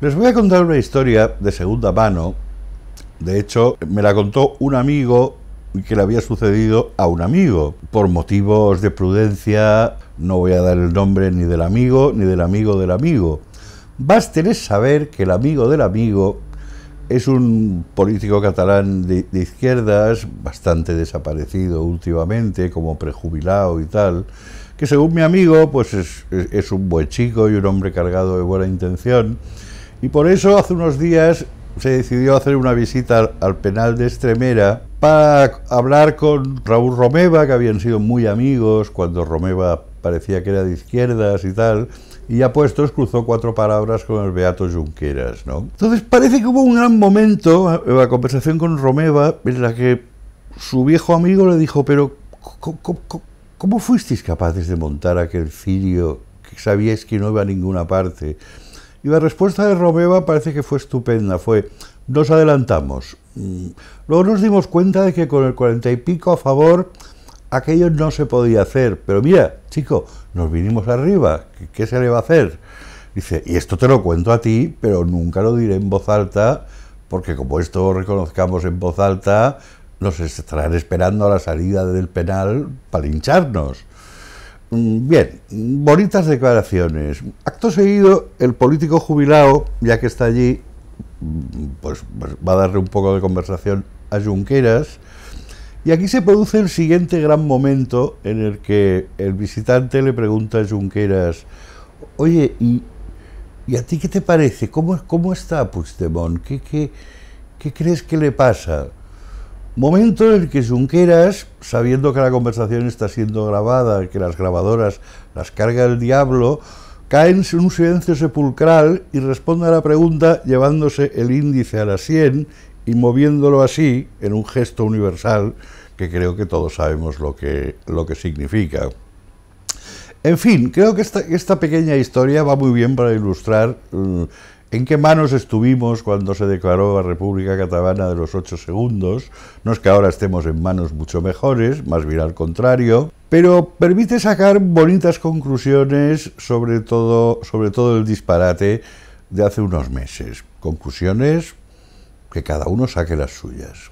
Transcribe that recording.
Les voy a contar una historia de segunda mano. De hecho, me la contó un amigo que le había sucedido a un amigo. Por motivos de prudencia, no voy a dar el nombre ni del amigo ni del amigo del amigo. Basta saber que el amigo del amigo es un político catalán de, izquierdas, bastante desaparecido últimamente, como prejubilado y tal, que según mi amigo, pues es un buen chico y un hombre cargado de buena intención, y por eso hace unos días se decidió hacer una visita al, penal de Estremera para hablar con Raúl Romeva, que habían sido muy amigos cuando Romeva parecía que era de izquierdas y tal, y a puestos cruzó cuatro palabras con el Beato Junqueras, ¿no? Entonces parece que hubo un gran momento en eh, la conversación con Romeva en la que su viejo amigo le dijo, pero ¿cómo fuisteis capaces de montar aquel cirio que sabíais que no iba a ninguna parte? Y la respuesta de Romeva parece que fue estupenda, fue nos adelantamos. Mm. Luego nos dimos cuenta de que con el cuarenta y pico a favor aquello no se podía hacer, pero mira, chico, nos vinimos arriba, ¿qué se le va a hacer? Dice, y esto te lo cuento a ti, pero nunca lo diré en voz alta, porque como esto reconozcamos en voz alta, nos estarán esperando a la salida del penal para lincharnos. Mm, bien, bonitas declaraciones. Acto seguido, el político jubilado, ya que está allí, mm, pues, pues, va a darle un poco de conversación a Junqueras. Y aquí se produce el siguiente gran momento en el que el visitante le pregunta a Junqueras, oye, ¿y, a ti qué te parece? ¿Cómo, cómo está Puigdemont? qué, qué crees que le pasa? Momento en el que Junqueras, sabiendo que la conversación está siendo grabada, que las grabadoras las carga el diablo, cae en un silencio sepulcral y responde a la pregunta llevándose el índice a la sien y moviéndolo así, en un gesto universal, que creo que todos sabemos lo que, lo que significa. En fin, creo que esta, esta pequeña historia va muy bien para ilustrar mm, ¿En qué manos estuvimos cuando se declaró la República Catalana de los ocho segundos? No es que ahora estemos en manos mucho mejores, más bien al contrario, pero permite sacar bonitas conclusiones sobre todo, sobre todo el disparate de hace unos meses. Conclusiones que cada uno saque las suyas.